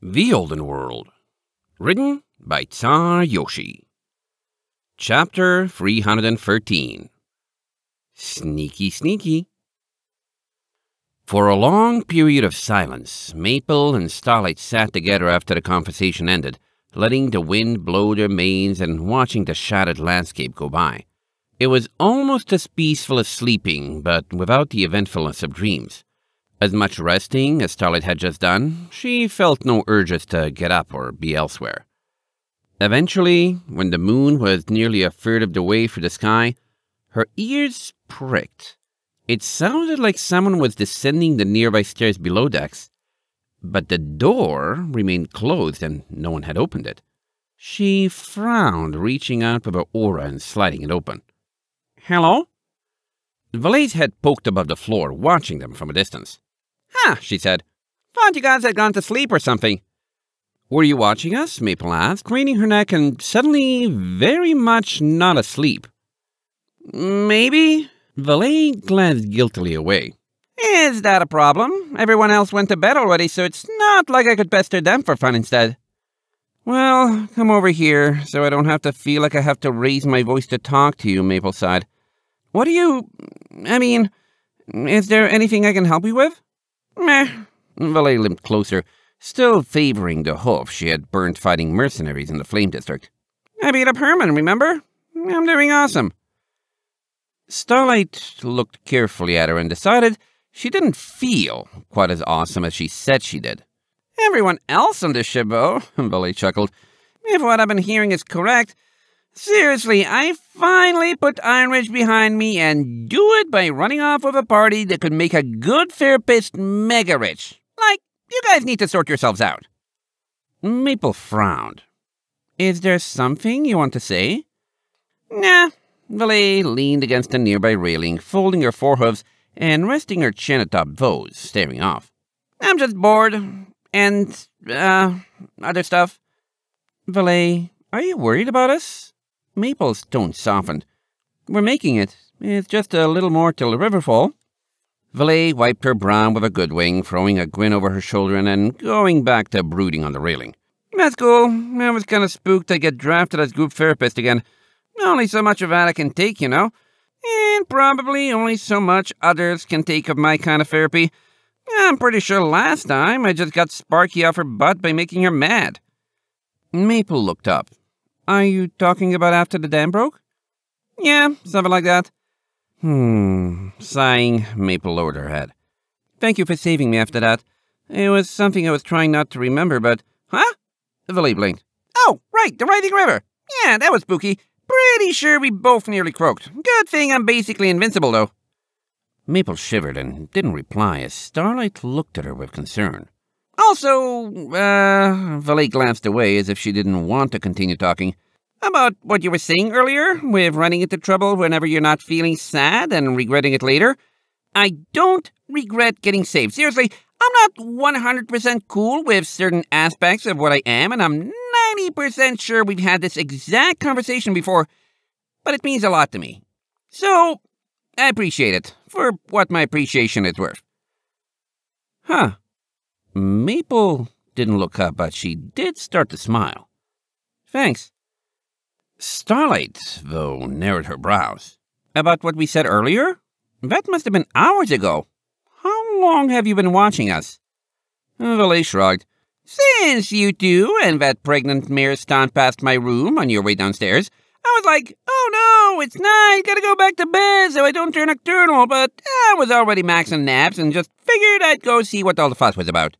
The Olden World, written by Tsar Yoshi. Chapter 313 Sneaky Sneaky. For a long period of silence, Maple and Starlight sat together after the conversation ended, letting the wind blow their manes and watching the shattered landscape go by. It was almost as peaceful as sleeping, but without the eventfulness of dreams. As much resting as Starlight had just done, she felt no urges to get up or be elsewhere. Eventually, when the moon was nearly a third of the way through the sky, her ears pricked. It sounded like someone was descending the nearby stairs below decks, but the door remained closed and no one had opened it. She frowned, reaching out with her aura and sliding it open. Hello? Valise had poked above the floor, watching them from a distance. Ah, she said. Thought you guys had gone to sleep or something. Were you watching us? Maple asked, craning her neck and suddenly very much not asleep. Maybe? Valet glanced guiltily away. Is that a problem? Everyone else went to bed already, so it's not like I could pester them for fun instead. Well, come over here, so I don't have to feel like I have to raise my voice to talk to you, Maple sighed. What do you... I mean, is there anything I can help you with? Meh. Valet limped closer, still favoring the hoof she had burnt fighting mercenaries in the Flame District. I beat up Herman, remember? I'm doing awesome. Starlight looked carefully at her and decided she didn't feel quite as awesome as she said she did. Everyone else on the ship, though, Billy chuckled, if what I've been hearing is correct, Seriously, I finally put Iron Ridge behind me and do it by running off with a party that could make a good therapist mega rich. Like, you guys need to sort yourselves out. Maple frowned. Is there something you want to say? Nah. Valet leaned against a nearby railing, folding her forehooves and resting her chin atop those, staring off. I'm just bored. And, uh, other stuff. Valet, are you worried about us? Maple's tone softened. We're making it. It's just a little more till the riverfall. Valet wiped her brow with a good wing, throwing a grin over her shoulder and then going back to brooding on the railing. That's cool. I was kind of spooked I get drafted as group therapist again. Only so much of that I can take, you know. And probably only so much others can take of my kind of therapy. I'm pretty sure last time I just got Sparky off her butt by making her mad. Maple looked up, are you talking about after the dam broke? Yeah, something like that. Hmm. Sighing, Maple lowered her head. Thank you for saving me after that. It was something I was trying not to remember, but. Huh? Villy blinked. Oh, right, the Writhing River. Yeah, that was spooky. Pretty sure we both nearly croaked. Good thing I'm basically invincible, though. Maple shivered and didn't reply as Starlight looked at her with concern. Also, uh, Valet glanced away as if she didn't want to continue talking. About what you were saying earlier, with running into trouble whenever you're not feeling sad and regretting it later. I don't regret getting saved. Seriously, I'm not 100% cool with certain aspects of what I am, and I'm 90% sure we've had this exact conversation before, but it means a lot to me. So, I appreciate it, for what my appreciation is worth. Huh. Maple didn't look up, but she did start to smile. Thanks. Starlight, though, narrowed her brows. About what we said earlier? That must have been hours ago. How long have you been watching us? Valet shrugged. Since you two and that pregnant mare stomped past my room on your way downstairs, I was like, oh no, it's night, gotta go back to bed so I don't turn nocturnal, but I was already maxing naps and just figured I'd go see what all the fuss was about.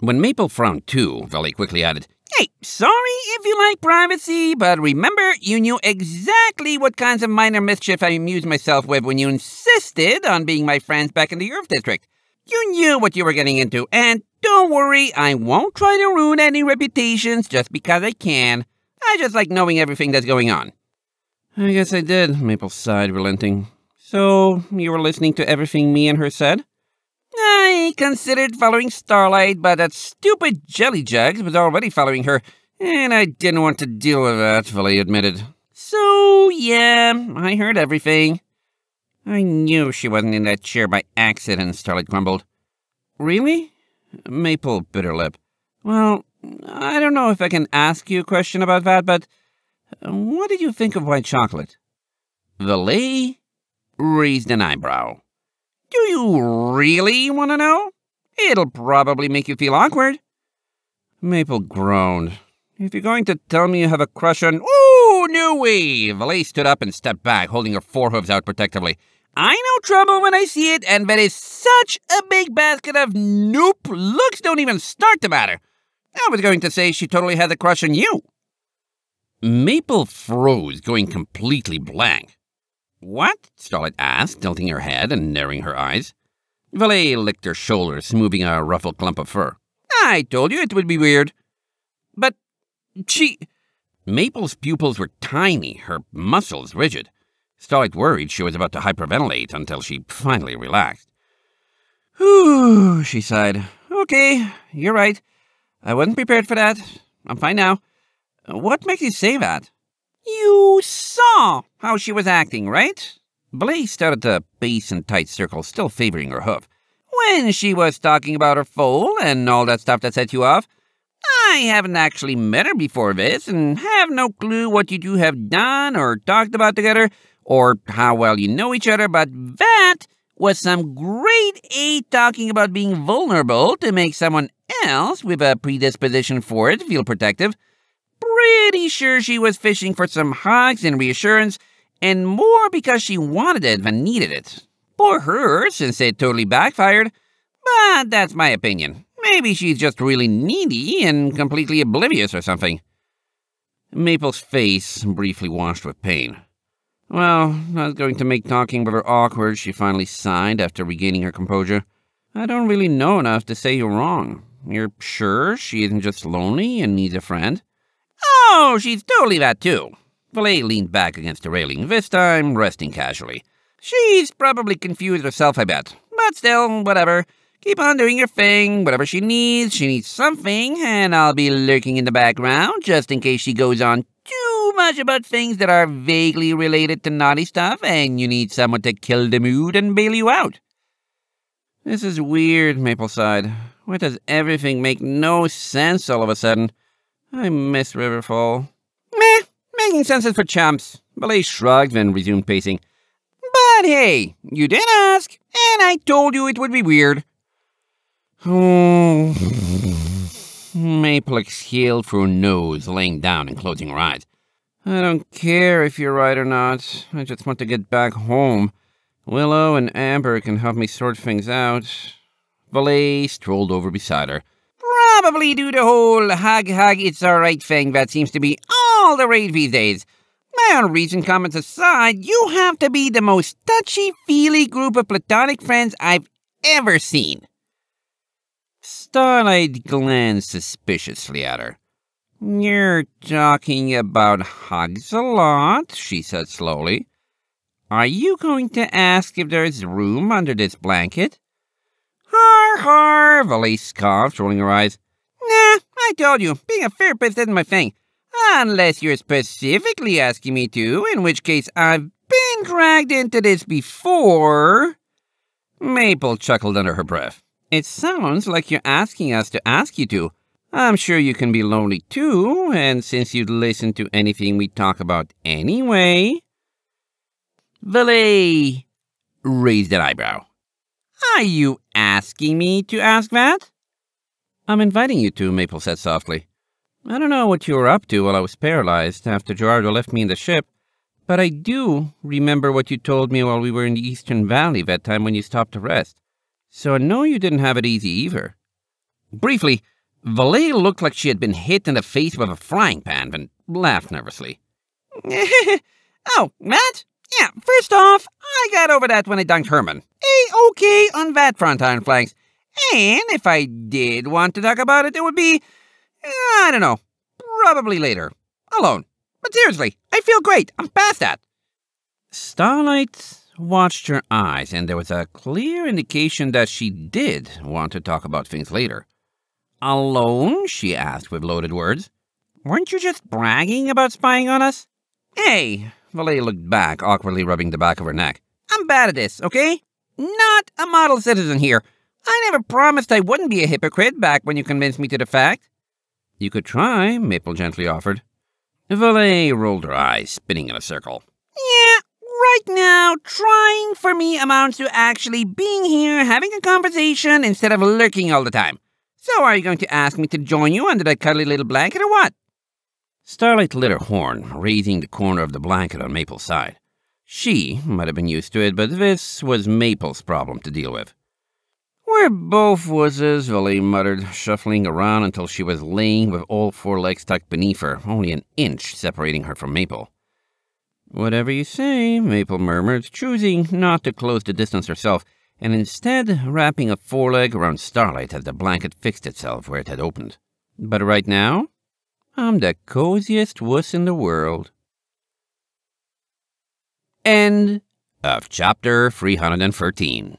When Maple frowned too, Valley quickly added, Hey, sorry if you like privacy, but remember, you knew exactly what kinds of minor mischief I amused myself with when you insisted on being my friends back in the Earth District. You knew what you were getting into, and don't worry, I won't try to ruin any reputations just because I can. I just like knowing everything that's going on. I guess I did, Maple sighed, relenting. So, you were listening to everything me and her said? I considered following Starlight, but that stupid Jellyjags was already following her, and I didn't want to deal with that, Fully admitted. So, yeah, I heard everything. I knew she wasn't in that chair by accident, Starlight grumbled. Really? Maple bit her lip. Well, I don't know if I can ask you a question about that, but what did you think of white chocolate? Valet raised an eyebrow. Do you really want to know? It'll probably make you feel awkward. Maple groaned. If you're going to tell me you have a crush on. Ooh, new wave! Valet stood up and stepped back, holding her forehooves out protectively. I know trouble when I see it, and that is such a big basket of nope. Looks don't even start to matter. I was going to say she totally had a crush on you. Maple froze, going completely blank. What? Charlotte asked, tilting her head and narrowing her eyes. Valet licked her shoulder, smoothing a ruffled clump of fur. I told you it would be weird. But she... Maple's pupils were tiny, her muscles rigid. Starlight worried she was about to hyperventilate until she finally relaxed. Whew, she sighed. Okay, you're right. I wasn't prepared for that. I'm fine now. What makes you say that? You saw how she was acting, right? Blaze started to pace in tight circles, still favoring her hoof. When she was talking about her foal and all that stuff that set you off, I haven't actually met her before this and have no clue what you two have done or talked about together or how well you know each other, but that was some great A talking about being vulnerable to make someone else with a predisposition for it feel protective pretty sure she was fishing for some hugs and reassurance, and more because she wanted it than needed it. Poor her, since it totally backfired. But that's my opinion. Maybe she's just really needy and completely oblivious or something. Maple's face briefly washed with pain. Well, not going to make talking with her awkward, she finally sighed after regaining her composure. I don't really know enough to say you're wrong. You're sure she isn't just lonely and needs a friend? Oh, she's totally that too. Valet leaned back against the railing, this time resting casually. She's probably confused herself, I bet. But still, whatever. Keep on doing your thing. Whatever she needs, she needs something, and I'll be lurking in the background just in case she goes on too much about things that are vaguely related to naughty stuff, and you need someone to kill the mood and bail you out. This is weird, Mapleside. Why does everything make no sense all of a sudden? I miss Riverfall. Meh, making sense is for chumps. Belay shrugged and resumed pacing. But hey, you did ask, and I told you it would be weird. Maple exhaled through her nose, laying down and closing her eyes. I don't care if you're right or not. I just want to get back home. Willow and Amber can help me sort things out. Valet strolled over beside her probably do the whole hug hug it's alright thing that seems to be all the rage these days. Well, recent comments aside, you have to be the most touchy-feely group of platonic friends I've ever seen. Starlight glanced suspiciously at her. You're talking about hugs a lot, she said slowly. Are you going to ask if there's room under this blanket? Har har, Valise scoffed, rolling her eyes. I told you, being a therapist isn't my thing. Unless you're specifically asking me to, in which case I've been dragged into this before. Maple chuckled under her breath. It sounds like you're asking us to ask you to. I'm sure you can be lonely too, and since you'd listen to anything we talk about anyway. Billy raised an eyebrow. Are you asking me to ask that? I'm inviting you to, Maple said softly. I don't know what you were up to while I was paralyzed after Gerardo left me in the ship, but I do remember what you told me while we were in the Eastern Valley that time when you stopped to rest. So I know you didn't have it easy either. Briefly, Valet looked like she had been hit in the face with a frying pan and laughed nervously. oh, Matt? Yeah, first off, I got over that when I dunked Herman. A-okay on that front iron flanks. And if I did want to talk about it, it would be, eh, I don't know, probably later. Alone. But seriously, I feel great. I'm past that. Starlight watched her eyes, and there was a clear indication that she did want to talk about things later. Alone? she asked with loaded words. Weren't you just bragging about spying on us? Hey, Valet looked back, awkwardly rubbing the back of her neck. I'm bad at this, okay? Not a model citizen here. I never promised I wouldn't be a hypocrite back when you convinced me to the fact. You could try, Maple gently offered. Valet rolled her eyes, spinning in a circle. Yeah, right now, trying for me amounts to actually being here, having a conversation, instead of lurking all the time. So are you going to ask me to join you under that cuddly little blanket or what? Starlight lit her horn, raising the corner of the blanket on Maple's side. She might have been used to it, but this was Maple's problem to deal with. We're both wusses," Valet muttered, shuffling around until she was laying with all four legs tucked beneath her, only an inch separating her from Maple. Whatever you say, Maple murmured, choosing not to close the distance herself, and instead wrapping a foreleg around Starlight as the blanket fixed itself where it had opened. But right now, I'm the coziest wuss in the world. End of chapter 313.